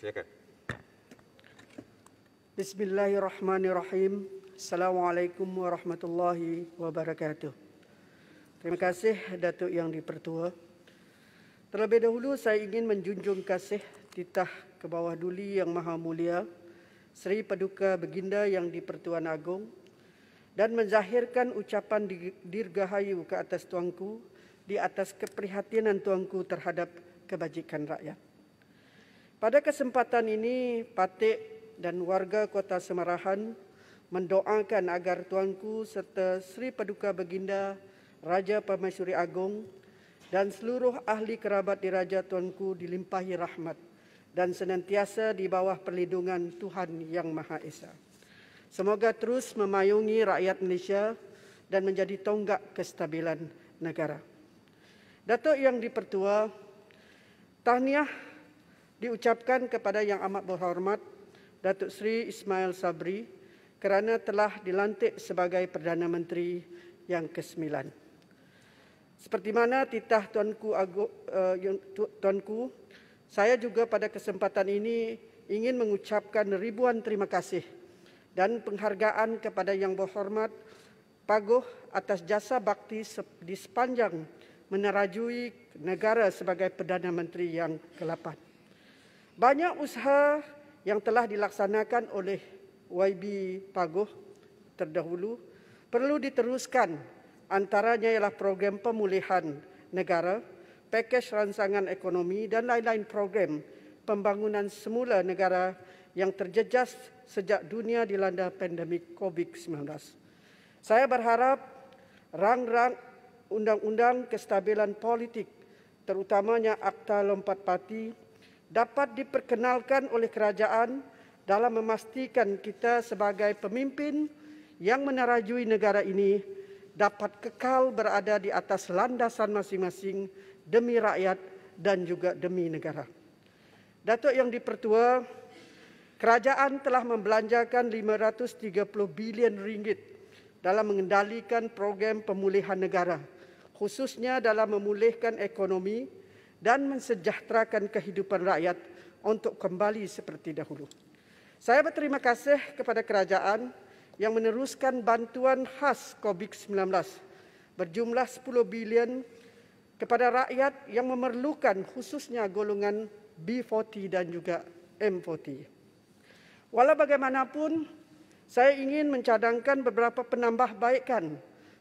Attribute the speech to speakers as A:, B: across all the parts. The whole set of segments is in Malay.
A: Silakan. Bismillahirrahmanirrahim. Assalamualaikum warahmatullahi wabarakatuh. Terima kasih Datuk Yang Dipertua. Terlebih dahulu saya ingin menjunjung kasih titah ke bawah duli yang maha mulia, Seri Paduka Beginda Yang Dipertuan Agong dan menzahirkan ucapan dirgahayu ke atas tuanku di atas keprihatinan tuanku terhadap kebajikan rakyat. Pada kesempatan ini, Patik dan warga Kota Semarahan mendoakan agar Tuanku serta Sri Paduka Baginda Raja Permaisuri Agong dan seluruh ahli kerabat diraja Tuanku dilimpahi rahmat dan senantiasa di bawah perlindungan Tuhan Yang Maha Esa. Semoga terus memayungi rakyat Malaysia dan menjadi tonggak kestabilan negara. Datuk Yang Dipertua, tahniah diucapkan kepada Yang Amat Berhormat Datuk Seri Ismail Sabri kerana telah dilantik sebagai Perdana Menteri yang ke-9. Seperti mana titah Tuanku, eh, Tuanku, saya juga pada kesempatan ini ingin mengucapkan ribuan terima kasih dan penghargaan kepada Yang Berhormat Paguh atas jasa bakti di sepanjang menerajui negara sebagai Perdana Menteri yang ke-8. Banyak usaha yang telah dilaksanakan oleh YB Paguh terdahulu perlu diteruskan antaranya ialah program pemulihan negara, pakej rangsangan ekonomi dan lain-lain program pembangunan semula negara yang terjejas sejak dunia dilanda pandemik COVID-19. Saya berharap rang-rang undang-undang kestabilan politik terutamanya Akta Lompat Parti dapat diperkenalkan oleh kerajaan dalam memastikan kita sebagai pemimpin yang menerajui negara ini dapat kekal berada di atas landasan masing-masing demi rakyat dan juga demi negara. Datuk yang dipertua, kerajaan telah membelanjakan 530 bilion ringgit dalam mengendalikan program pemulihan negara, khususnya dalam memulihkan ekonomi, dan mensejahterakan kehidupan rakyat untuk kembali seperti dahulu. Saya berterima kasih kepada kerajaan yang meneruskan bantuan khas COVID-19 berjumlah 10 bilion kepada rakyat yang memerlukan khususnya golongan B40 dan juga M40. Walau bagaimanapun, saya ingin mencadangkan beberapa penambahbaikan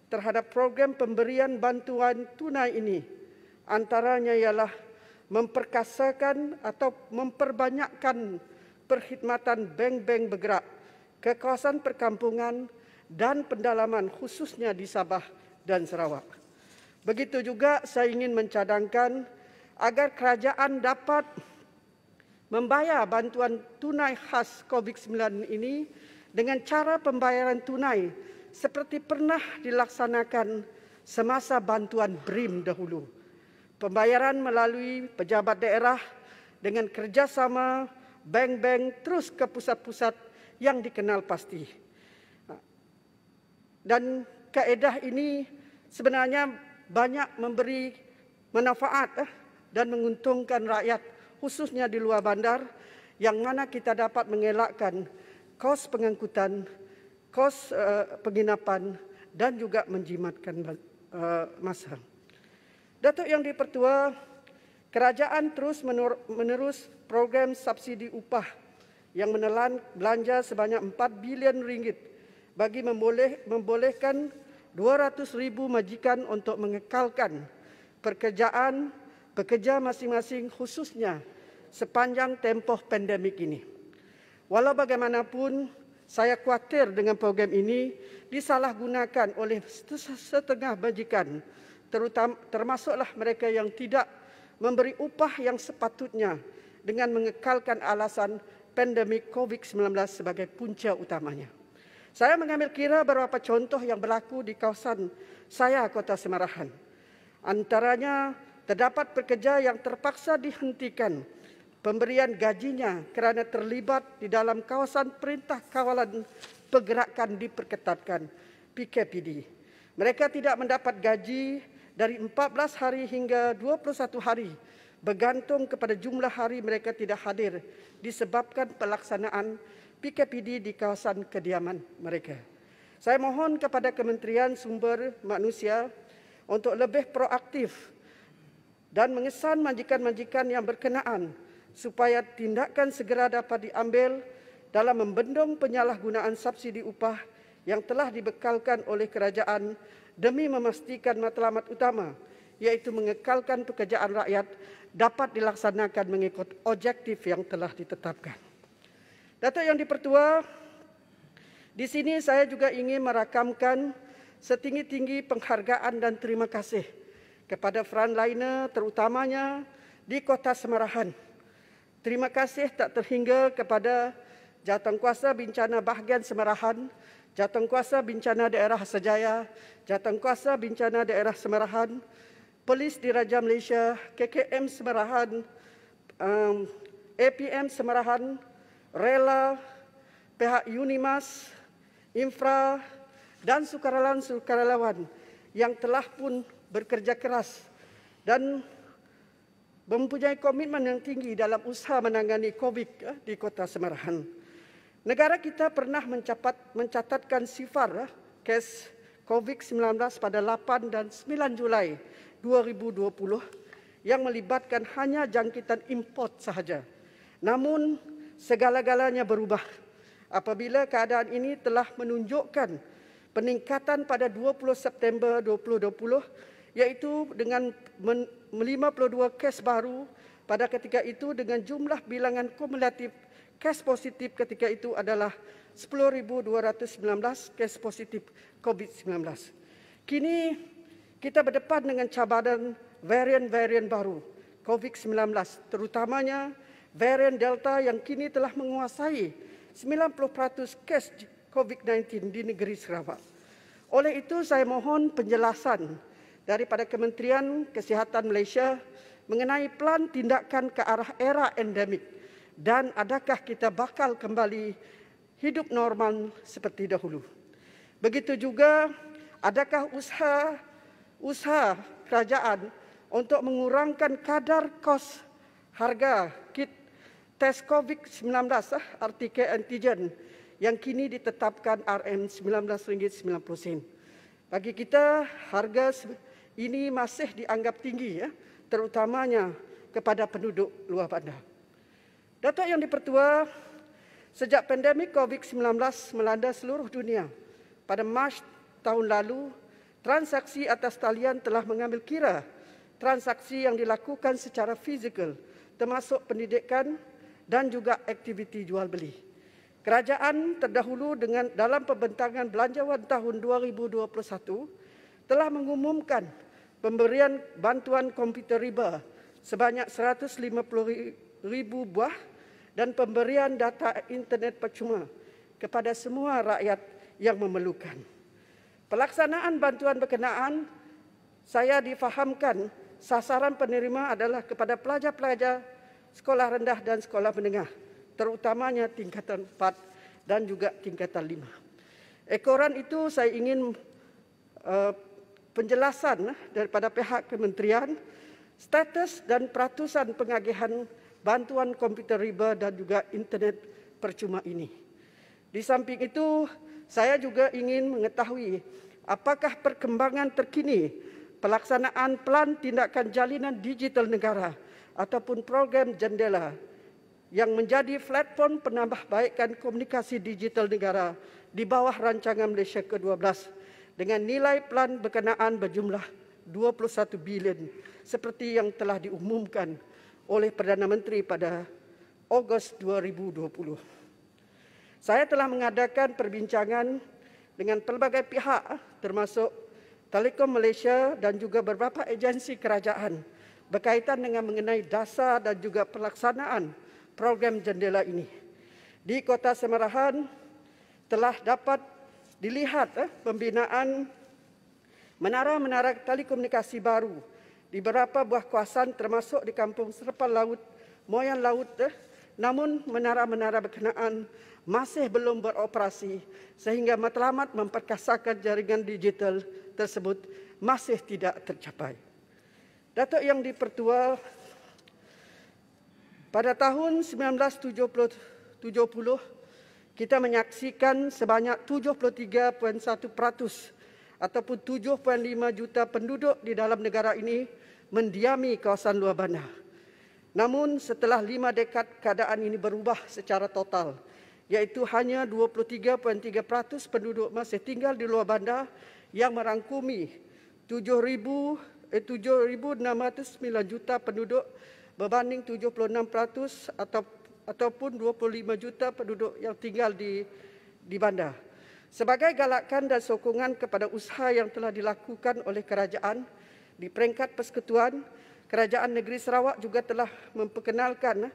A: terhadap program pemberian bantuan tunai ini antaranya ialah memperkasakan atau memperbanyakkan perkhidmatan bank-bank bergerak ke kawasan perkampungan dan pendalaman khususnya di Sabah dan Sarawak. Begitu juga saya ingin mencadangkan agar kerajaan dapat membayar bantuan tunai khas COVID-19 ini dengan cara pembayaran tunai seperti pernah dilaksanakan semasa bantuan BRIM dahulu. Pembayaran melalui pejabat daerah dengan kerjasama bank-bank terus ke pusat-pusat yang dikenal pasti. Dan kaedah ini sebenarnya banyak memberi manfaat eh, dan menguntungkan rakyat khususnya di luar bandar yang mana kita dapat mengelakkan kos pengangkutan, kos eh, penginapan dan juga menjimatkan uh, masa. Datuk Yang Dipertua, kerajaan terus menerus program subsidi upah yang menelan belanja sebanyak 4 bilion ringgit bagi memboleh, membolehkan 200 ribu majikan untuk mengekalkan pekerjaan pekerja masing-masing khususnya sepanjang tempoh pandemik ini. Walau bagaimanapun, saya khawatir dengan program ini disalahgunakan oleh setengah majikan Terutam termasuklah mereka yang tidak memberi upah yang sepatutnya dengan mengekalkan alasan pandemik COVID-19 sebagai punca utamanya. Saya mengambil kira beberapa contoh yang berlaku di kawasan saya, Kota Semarahan. Antaranya, terdapat pekerja yang terpaksa dihentikan pemberian gajinya kerana terlibat di dalam kawasan perintah kawalan pergerakan diperketatkan, PKPD. Mereka tidak mendapat gaji dari 14 hari hingga 21 hari bergantung kepada jumlah hari mereka tidak hadir disebabkan pelaksanaan PKPD di kawasan kediaman mereka. Saya mohon kepada Kementerian Sumber Manusia untuk lebih proaktif dan mengesan majikan-majikan yang berkenaan supaya tindakan segera dapat diambil dalam membendung penyalahgunaan subsidi upah yang telah dibekalkan oleh kerajaan demi memastikan matlamat utama yaitu mengekalkan pekerjaan rakyat dapat dilaksanakan mengikut objektif yang telah ditetapkan. Datuk Yang Dipertua, di sini saya juga ingin merakamkan setinggi-tinggi penghargaan dan terima kasih kepada frontliner terutamanya di Kota Semarahan. Terima kasih tak terhingga kepada jawatankuasa bencana bahagian Semarahan Kuasa Bencana Daerah Sejaya, Kuasa Bencana Daerah Semerahan, Polis Diraja Malaysia, KKM Semerahan, um, APM Semerahan, Rela, pihak Unimas, Infra dan sukarelawan-sukarelawan yang telah pun bekerja keras dan mempunyai komitmen yang tinggi dalam usaha menangani COVID eh, di Kota Semerahan. Negara kita pernah mencapat, mencatatkan sifar eh, kes COVID-19 pada 8 dan 9 Julai 2020 yang melibatkan hanya jangkitan import sahaja. Namun segala-galanya berubah apabila keadaan ini telah menunjukkan peningkatan pada 20 September 2020 iaitu dengan 52 kes baru pada ketika itu dengan jumlah bilangan kumulatif kes positif ketika itu adalah 10.219 kes positif COVID-19. Kini kita berdepan dengan cabaran varian-varian baru COVID-19, terutamanya varian Delta yang kini telah menguasai 90% kes COVID-19 di negeri Sarawak. Oleh itu, saya mohon penjelasan daripada Kementerian Kesihatan Malaysia mengenai pelan tindakan ke arah era endemik dan adakah kita bakal kembali hidup normal seperti dahulu. Begitu juga adakah usaha usaha kerajaan untuk mengurangkan kadar kos harga kit tes COVID-19 ah, RTK antigen yang kini ditetapkan RM19.90. Bagi kita harga ini masih dianggap tinggi ya terutamanya kepada penduduk luar bandar. Datuk yang dipertua, sejak pandemik COVID-19 melanda seluruh dunia, pada Mac tahun lalu, transaksi atas talian telah mengambil kira transaksi yang dilakukan secara fizikal termasuk pendidikan dan juga aktiviti jual beli. Kerajaan terdahulu dengan dalam pembentangan belanjawan tahun 2021 telah mengumumkan pemberian bantuan komputer riba sebanyak 150 ribu buah dan pemberian data internet percuma kepada semua rakyat yang memerlukan. Pelaksanaan bantuan berkenaan, saya difahamkan sasaran penerima adalah kepada pelajar-pelajar sekolah rendah dan sekolah menengah, terutamanya tingkatan 4 dan juga tingkatan 5. Ekoran itu saya ingin uh, penjelasan eh, daripada pihak kementerian status dan peratusan pengagihan bantuan komputer riba dan juga internet percuma ini. Di samping itu, saya juga ingin mengetahui apakah perkembangan terkini pelaksanaan pelan tindakan jalinan digital negara ataupun program jendela yang menjadi platform penambahbaikan komunikasi digital negara di bawah rancangan Malaysia ke-12 dengan nilai pelan berkenaan berjumlah 21 bilion seperti yang telah diumumkan oleh Perdana Menteri pada Ogos 2020. Saya telah mengadakan perbincangan dengan pelbagai pihak termasuk Telekom Malaysia dan juga beberapa agensi kerajaan berkaitan dengan mengenai dasar dan juga pelaksanaan program jendela ini. Di Kota Semarahan telah dapat dilihat eh, pembinaan menara-menara telekomunikasi baru di beberapa buah kawasan termasuk di kampung serapan laut Moyan Laut eh, namun menara-menara berkenaan masih belum beroperasi sehingga matlamat memperkasakan jaringan digital tersebut masih tidak tercapai. Datuk Yang Dipertua pada tahun 1970 kita menyaksikan sebanyak 73.1% ataupun 7.5 juta penduduk di dalam negara ini mendiami kawasan luar bandar. Namun setelah lima dekad keadaan ini berubah secara total iaitu hanya 23.3% penduduk masih tinggal di luar bandar yang merangkumi 7,609 eh, juta penduduk berbanding 76% atau, ataupun 25 juta penduduk yang tinggal di di bandar. Sebagai galakan dan sokongan kepada usaha yang telah dilakukan oleh kerajaan di peringkat persekutuan, Kerajaan Negeri Sarawak juga telah memperkenalkan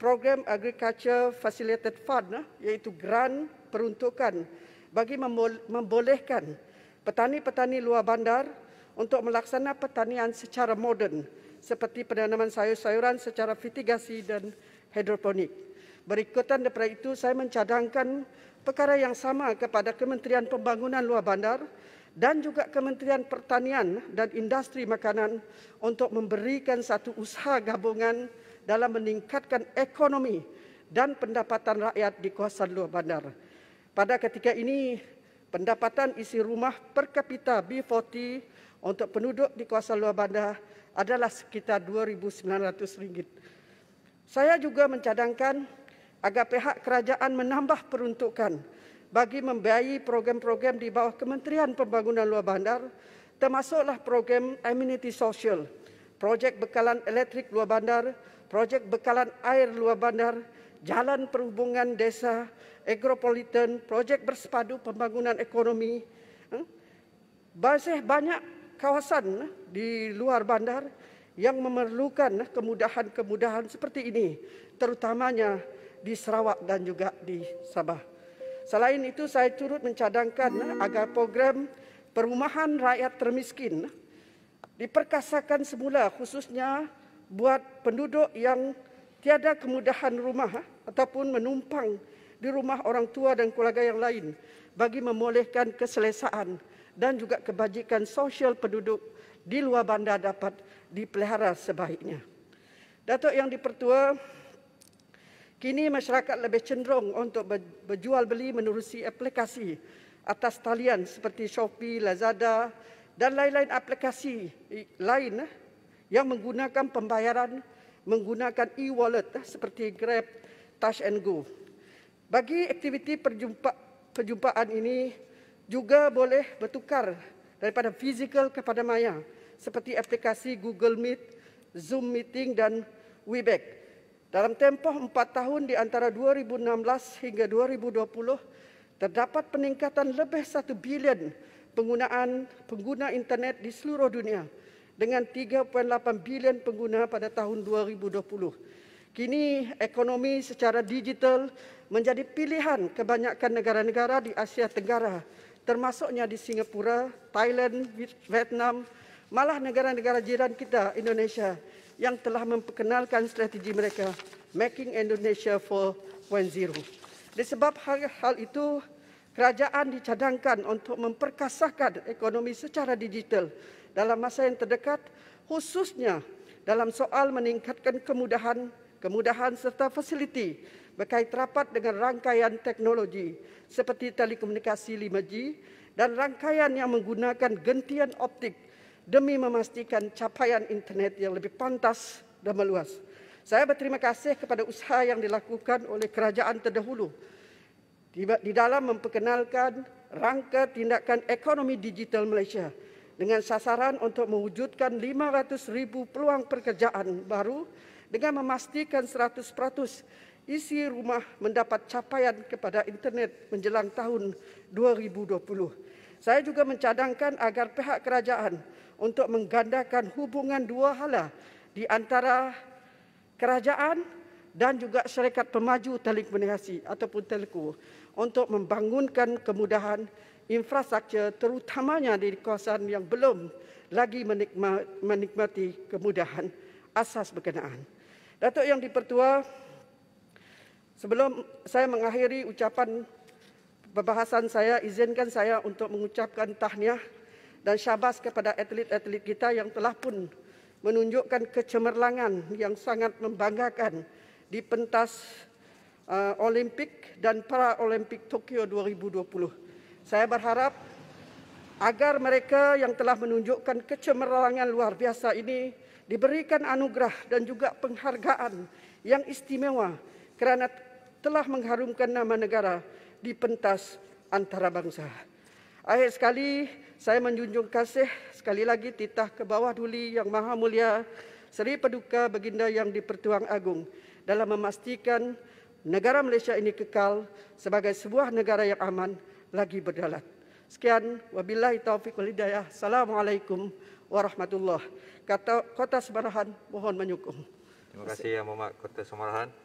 A: program Agriculture Facilitated Fund iaitu grant peruntukan bagi membolehkan petani-petani luar bandar untuk melaksana pertanian secara moden seperti penanaman sayur-sayuran secara fitigasi dan hidroponik. Berikutan daripada itu, saya mencadangkan perkara yang sama kepada Kementerian Pembangunan Luar Bandar dan juga Kementerian Pertanian dan Industri Makanan untuk memberikan satu usaha gabungan dalam meningkatkan ekonomi dan pendapatan rakyat di kawasan luar bandar. Pada ketika ini, pendapatan isi rumah per kapita B40 untuk penduduk di kawasan luar bandar adalah sekitar RM2,900. Saya juga mencadangkan agar pihak kerajaan menambah peruntukan bagi membiayai program-program di bawah Kementerian Pembangunan Luar Bandar termasuklah program amenity sosial, projek bekalan elektrik luar bandar, projek bekalan air luar bandar, jalan perhubungan desa, agropolitan, projek bersepadu pembangunan ekonomi. Eh, masih banyak kawasan eh, di luar bandar yang memerlukan eh, kemudahan-kemudahan seperti ini, terutamanya di Sarawak dan juga di Sabah. Selain itu, saya turut mencadangkan eh, agar program perumahan rakyat termiskin eh, diperkasakan semula khususnya buat penduduk yang tiada kemudahan rumah eh, ataupun menumpang di rumah orang tua dan keluarga yang lain bagi memolehkan keselesaan dan juga kebajikan sosial penduduk di luar bandar dapat dipelihara sebaiknya. Datuk Yang dipertua. Kini masyarakat lebih cenderung untuk berjual beli menerusi aplikasi atas talian seperti Shopee, Lazada dan lain-lain aplikasi lain eh, yang menggunakan pembayaran menggunakan e-wallet eh, seperti Grab, Touch and Go. Bagi aktiviti perjumpa, perjumpaan ini juga boleh bertukar daripada fizikal kepada maya seperti aplikasi Google Meet, Zoom Meeting dan Webex. Dalam tempoh empat tahun di antara 2016 hingga 2020, terdapat peningkatan lebih satu bilion penggunaan pengguna internet di seluruh dunia dengan 3.8 bilion pengguna pada tahun 2020. Kini ekonomi secara digital menjadi pilihan kebanyakan negara-negara di Asia Tenggara termasuknya di Singapura, Thailand, Vietnam, malah negara-negara jiran kita Indonesia yang telah memperkenalkan strategi mereka Making Indonesia 4.0. Disebab hal-hal itu, kerajaan dicadangkan untuk memperkasakan ekonomi secara digital dalam masa yang terdekat, khususnya dalam soal meningkatkan kemudahan, kemudahan serta fasiliti berkait rapat dengan rangkaian teknologi seperti telekomunikasi 5G dan rangkaian yang menggunakan gentian optik demi memastikan capaian internet yang lebih pantas dan meluas. Saya berterima kasih kepada usaha yang dilakukan oleh kerajaan terdahulu di dalam memperkenalkan rangka tindakan ekonomi digital Malaysia dengan sasaran untuk mewujudkan 500,000 peluang pekerjaan baru dengan memastikan 100% isi rumah mendapat capaian kepada internet menjelang tahun 2020. Saya juga mencadangkan agar pihak kerajaan untuk menggandakan hubungan dua hala di antara kerajaan dan juga syarikat pemaju telekomunikasi ataupun telco untuk membangunkan kemudahan infrastruktur terutamanya di kawasan yang belum lagi menikmati kemudahan asas berkenaan. Datuk Yang Dipertua, sebelum saya mengakhiri ucapan perbahasan saya, izinkan saya untuk mengucapkan tahniah dan syabas kepada atlet-atlet kita yang telah pun menunjukkan kecemerlangan yang sangat membanggakan di pentas uh, Olimpik dan Olimpik Tokyo 2020. Saya berharap agar mereka yang telah menunjukkan kecemerlangan luar biasa ini diberikan anugerah dan juga penghargaan yang istimewa kerana telah mengharumkan nama negara di pentas antarabangsa. Akhir sekali, saya menjunjung kasih sekali lagi titah ke bawah duli yang maha mulia, Seri Paduka Baginda Yang Dipertuang Agung dalam memastikan negara Malaysia ini kekal sebagai sebuah negara yang aman lagi berdalat. Sekian, wabillahi taufiq wal hidayah. Assalamualaikum warahmatullahi Kata Kota Semarahan mohon menyukum. Terima kasih Yang Mohd Kota Semarahan.